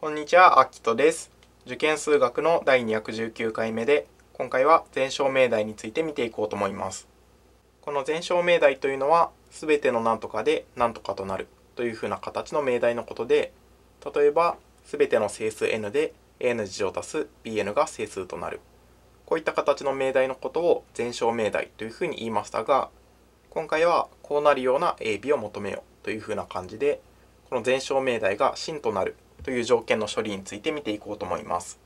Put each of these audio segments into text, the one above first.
こんにちは、あきとです。受験数学の第219回目で、今回は全証命題について見ていこうと思います。この全哨命題というのは、すべての何とかで何とかとなるというふうな形の命題のことで、例えば、すべての整数 n で an 事乗足す bn が整数となる。こういった形の命題のことを全証命題というふうに言いましたが、今回はこうなるような AB を求めようというふうな感じで、この全哨命題が真となるという条件の処理について見ていこうと思います。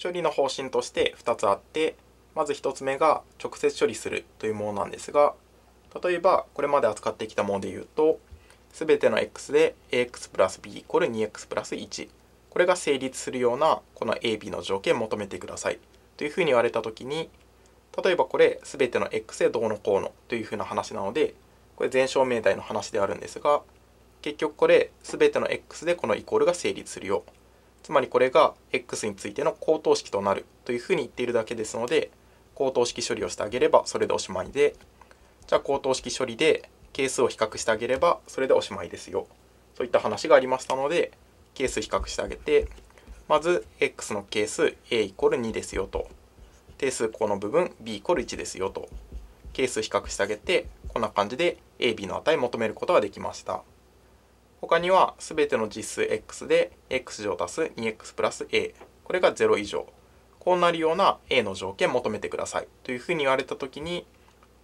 処理の方針として2つあって、まず1つ目が直接処理するというものなんですが、例えばこれまで扱ってきたもので言うと、すべての x で ax プラス b イコール 2x プラス1。これが成立するようなこの ab の条件を求めてください。というふうに言われたときに、例えばこれすべての x でどうのこうのというふうな話なので、これ全証明題の話であるんですが、結局これ全ての x でこのイコールが成立するよつまりこれが x についての高等式となるというふうに言っているだけですので高等式処理をしてあげればそれでおしまいでじゃあ高等式処理で係数を比較してあげればそれでおしまいですよそういった話がありましたので係数比較してあげてまず x の係数 a イコール2ですよと定数項の部分 b イコール1ですよと係数比較してあげてこんな感じで ab の値求めることができました。他には全ての実数 x で x 乗足す 2x プラス a これが0以上こうなるような a の条件求めてくださいというふうに言われた時に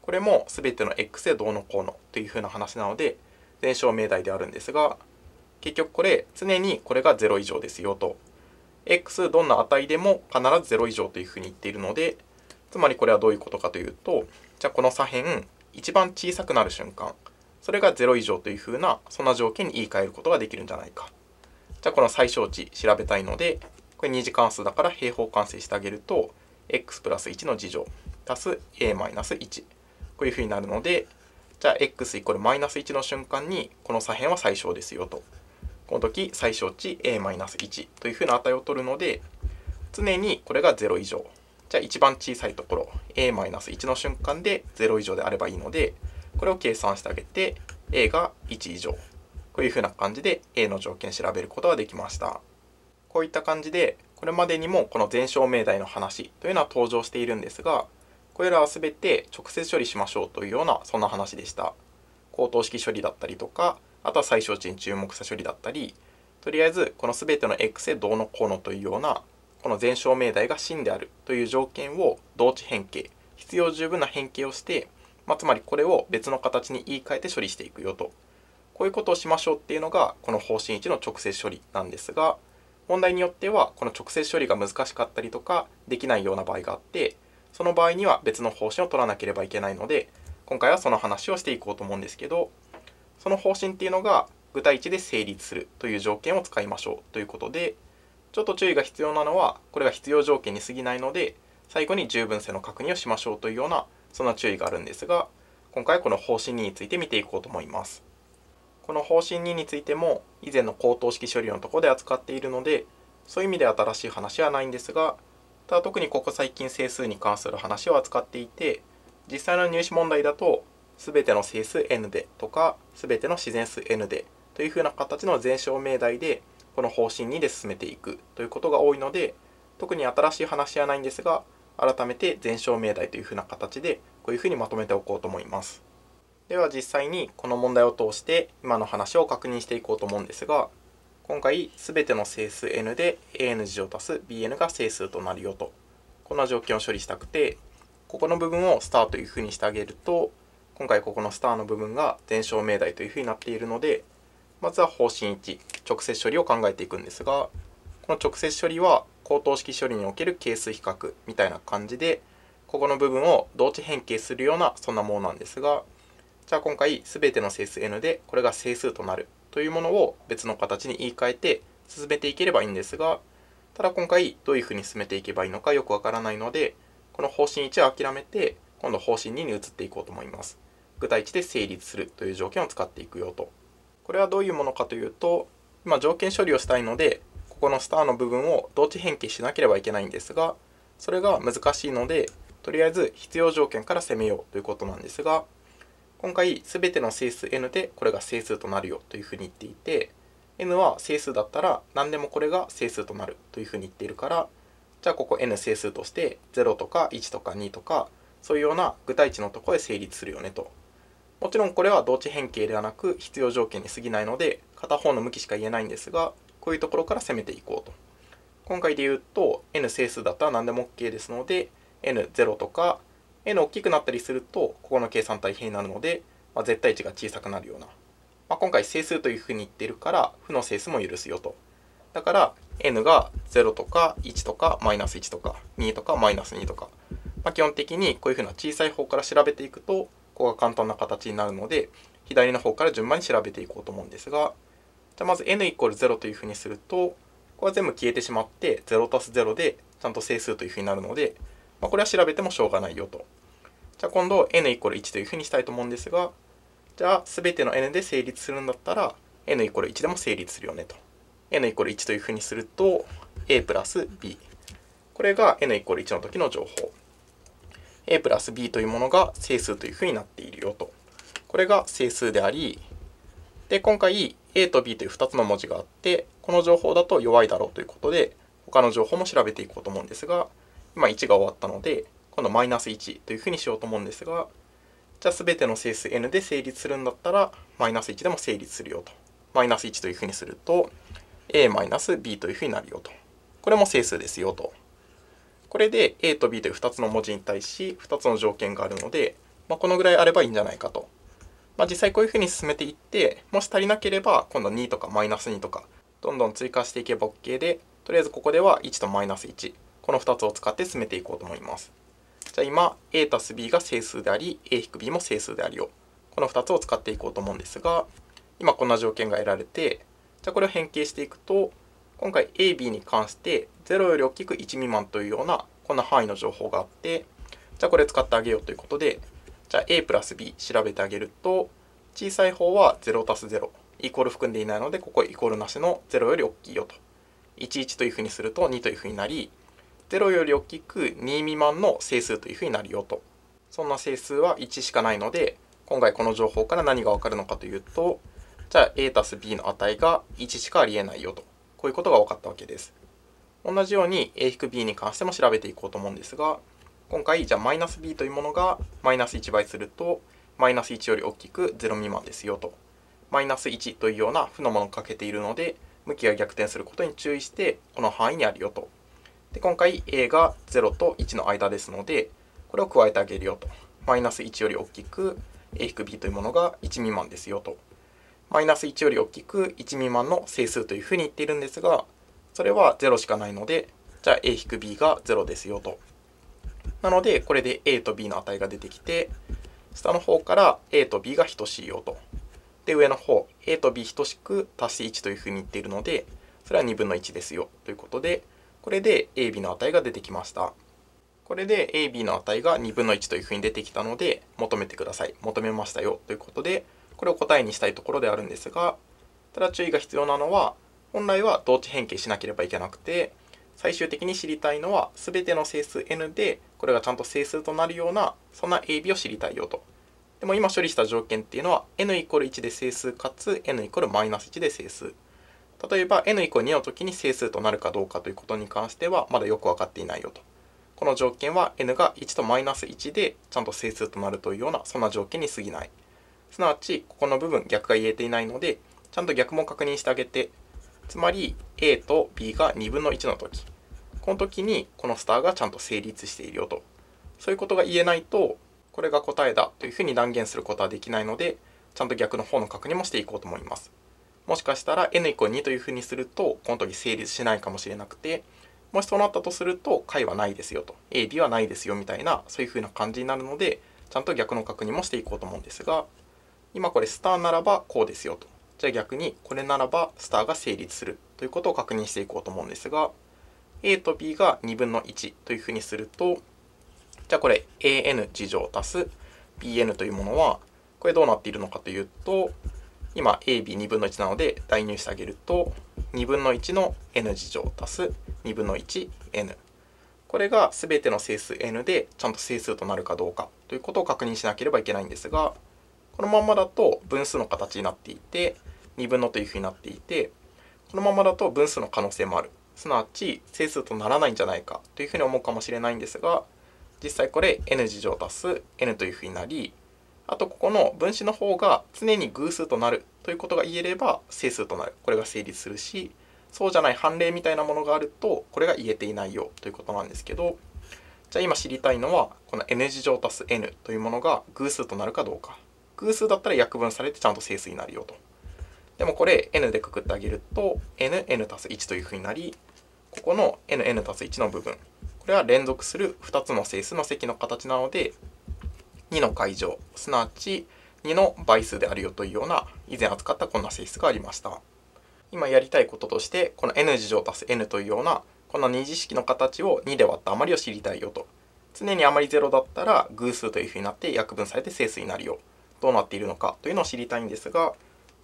これも全ての x でどうのこうのというふうな話なので全証命題であるんですが結局これ常にこれが0以上ですよと x どんな値でも必ず0以上というふうに言っているのでつまりこれはどういうことかというとじゃあこの左辺一番小さくなる瞬間それが0以上というふうな、そんな条件に言い換えることができるんじゃないか。じゃあこの最小値調べたいので、これ2次関数だから平方完成してあげると、x プラス1の次乗足す a マイナス1。こういうふうになるので、じゃあ x イコールマイナス1の瞬間に、この左辺は最小ですよと。この時、最小値 a マイナス1というふうな値を取るので、常にこれが0以上。じゃあ一番小さいところ a マイナス1の瞬間で0以上であればいいので、これを計算してあげて A が1以上こういうふうな感じで A の条件調べることができましたこういった感じでこれまでにもこの全証明題の話というのは登場しているんですがこれらは全て直接処理しましょうというようなそんな話でした高等式処理だったりとかあとは最小値に注目した処理だったりとりあえずこの全ての x でどうのこうのというようなこの全証明題が真であるという条件を同値変形必要十分な変形をしてまあ、つまりこれを別の形に言い換えて処理していくよとこういうことをしましょうっていうのがこの方針1の直接処理なんですが問題によってはこの直接処理が難しかったりとかできないような場合があってその場合には別の方針を取らなければいけないので今回はその話をしていこうと思うんですけどその方針っていうのが具体値で成立するという条件を使いましょうということでちょっと注意が必要なのはこれが必要条件に過ぎないので最後に十分性の確認をしましょうというようなそんな注意があるんですが、今回この方針2について見ていこうと思います。この方針2についても以前の高等式処理のところで扱っているので、そういう意味で新しい話はないんですが、ただ特にここ最近整数に関する話を扱っていて、実際の入試問題だと、全ての整数 n でとか、全ての自然数 n でというふうな形の全証明題で、この方針2で進めていくということが多いので、特に新しい話はないんですが、改めて全証命題というふうな形でこういうふうにまとめておこうと思います。では実際にこの問題を通して今の話を確認していこうと思うんですが今回全ての整数 n で an 次乗足す bn が整数となるよとこの条件を処理したくてここの部分をスターというふうにしてあげると今回ここのスターの部分が全証命題というふうになっているのでまずは方針1直接処理を考えていくんですがの直接処理は高等式処理における係数比較みたいな感じでここの部分を同値変形するようなそんなものなんですがじゃあ今回全ての整数 n でこれが整数となるというものを別の形に言い換えて進めていければいいんですがただ今回どういうふうに進めていけばいいのかよくわからないのでこの方針1は諦めて今度方針2に移っていこうと思います具体値で成立するという条件を使っていくよとこれはどういうものかというと今条件処理をしたいのでこのスターの部分を同値変形しなければいけないんですがそれが難しいのでとりあえず必要条件から攻めようということなんですが今回全ての整数 n でこれが整数となるよというふうに言っていて n は整数だったら何でもこれが整数となるというふうに言っているからじゃあここ n 整数として0とか1とか2とかそういうような具体値のところで成立するよねともちろんこれは同値変形ではなく必要条件に過ぎないので片方の向きしか言えないんですがこういうところから攻めていこうと。今回で言うと n 整数だったら何でも OK ですので n0 とか n 大きくなったりするとここの計算大変になるので、まあ、絶対値が小さくなるような、まあ、今回整数というふうに言ってるから負の整数も許すよと。だから n が0とか1とかマイナス1とか2とかマイナス2とか、まあ、基本的にこういうふうな小さい方から調べていくとここが簡単な形になるので左の方から順番に調べていこうと思うんですがじゃまず n イコール0というふうにすると、これは全部消えてしまって、0たす0でちゃんと整数というふうになるので、まあ、これは調べてもしょうがないよと。じゃあ今度 n イコール1というふうにしたいと思うんですが、じゃあ全ての n で成立するんだったら、n イコール1でも成立するよねと。n イコール1というふうにすると、a プラス b。これが n イコール1の時の情報。a プラス b というものが整数というふうになっているよと。これが整数であり、で、今回 A と B という2つの文字があって、この情報だと弱いだろうということで、他の情報も調べていこうと思うんですが、今1が終わったので、今度マイナス1というふうにしようと思うんですが、じゃあ全ての整数 n で成立するんだったら、マイナス1でも成立するよと。マイナス1というふうにすると、a マイナス b というふうになるよと。これも整数ですよと。これで a と b という2つの文字に対し2つの条件があるので、まあ、このぐらいあればいいんじゃないかとまあ、実際こういうふうに進めていってもし足りなければ今度2とかマイナス2とかどんどん追加していけば OK でとりあえずここでは1とマイナス1この2つを使って進めていこうと思いますじゃあ今 a たす b が整数であり a-b も整数であるよこの2つを使っていこうと思うんですが今こんな条件が得られてじゃあこれを変形していくと今回 AB に関して0より大きく1未満というようなこんな範囲の情報があってじゃあこれ使ってあげようということでじゃあ a プラス b 調べてあげると、小さい方は0たす0、イコール含んでいないので、ここイコールなしの0より大きいよと。11というふうにすると2というふうになり、0より大きく2未満の整数というふうになるよと。そんな整数は1しかないので、今回この情報から何がわかるのかというと、じゃあ a たす b の値が1しかありえないよと。こういうことが分かったわけです。同じように a-b に関しても調べていこうと思うんですが、今回じゃあマイナス b というものがマイナス1倍するとマイナス1より大きく0未満ですよとマイナス1というような負のものをかけているので向きが逆転することに注意してこの範囲にあるよとで今回 a が0と1の間ですのでこれを加えてあげるよとマイナス1より大きく a-b というものが1未満ですよとマイナス1より大きく1未満の整数というふうに言っているんですがそれは0しかないのでじゃあ a-b が0ですよとなので、これで A と B の値が出てきて、下の方から A と B が等しいよと。で、上の方、A と B 等しく足して1というふうに言っているので、それは2分の1ですよということで、これで AB の値が出てきました。これで AB の値が2分の1というふうに出てきたので、求めてください。求めましたよということで、これを答えにしたいところであるんですが、ただ注意が必要なのは、本来は同値変形しなければいけなくて、最終的に知りたいのは、全ての整数 n でこれがちゃんと整数となるような、そんな AB を知りたいよと。でも今処理した条件っていうのは n イコール1で整数かつ n イコールマイナス1で整数。例えば n イコール2の時に整数となるかどうかということに関してはまだよく分かっていないよと。この条件は n が1とマイナス1でちゃんと整数となるというようなそんな条件に過ぎない。すなわちここの部分逆が言えていないのでちゃんと逆も確認してあげてつまり a と b が2分の1の時この時にこのスターがちゃんと成立しているよとそういうことが言えないとこれが答えだというふうに断言することはできないのでちゃんと逆の方の確認もしていこうと思いますもしかしたら n=2 というふうにするとこの時成立しないかもしれなくてもしそうなったとすると解はないですよと AB はないですよみたいなそういうふうな感じになるのでちゃんと逆の確認もしていこうと思うんですが今これスターならばこうですよとじゃあ逆にこれならばスターが成立するということを確認していこうと思うんですが a と b が2分の1というふうにすると、じゃあこれ an 次乗足す bn というものは、これどうなっているのかというと、今 ab2 分の1なので代入してあげると、2分の1の n 次乗足す2分の 1n。これが全ての整数 n でちゃんと整数となるかどうかということを確認しなければいけないんですが、このままだと分数の形になっていて、2分のというふうになっていて、このままだと分数の可能性もあるすなわち整数とならないんじゃないかというふうに思うかもしれないんですが実際これ n 次乗足す n というふうになりあとここの分子の方が常に偶数となるということが言えれば整数となるこれが成立するしそうじゃない判例みたいなものがあるとこれが言えていないよということなんですけどじゃあ今知りたいのはこの n 次乗足す n というものが偶数となるかどうか偶数だったら約分されてちゃんと整数になるよとでもこれ n でくくってあげると nn 足す1というふうになりここの nn たす1の部分、これは連続する2つの整数の積の形なので、2の解乗、すなわち2の倍数であるよというような、以前扱ったこんな性質がありました。今やりたいこととして、この n 次乗たす n というような、この二次式の形を2で割った余りを知りたいよと。常に余り0だったら偶数というふうになって約分されて整数になるよ。どうなっているのかというのを知りたいんですが、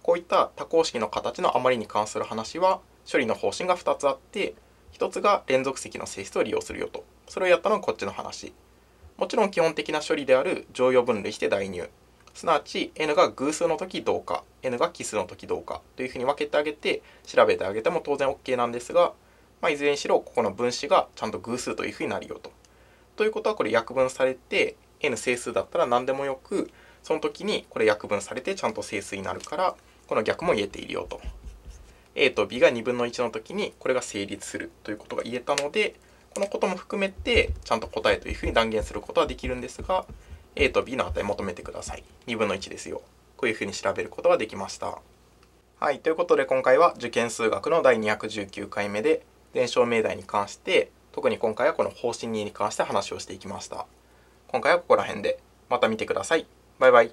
こういった多項式の形の余りに関する話は、処理の方針が2つあって、一つが連続積の性質を利用するよと。それをやったのはこっちの話。もちろん基本的な処理である常用分類して代入。すなわち n が偶数の時どうか、n が奇数の時どうかというふうに分けてあげて調べてあげても当然 OK なんですが、まあ、いずれにしろここの分子がちゃんと偶数というふうになるよと。ということはこれ約分されて n 整数だったら何でもよくその時にこれ約分されてちゃんと整数になるからこの逆も言えているよと A と B が2分の1の時にこれが成立するということが言えたのでこのことも含めてちゃんと答えというふうに断言することはできるんですが A と B の値求めてください2分の1ですよこういうふうに調べることができましたはいということで今回は受験数学の第219回目で伝承命題に関して特に今回はこの方針2に関して話をしていきました今回はここら辺でまた見てくださいバイバイ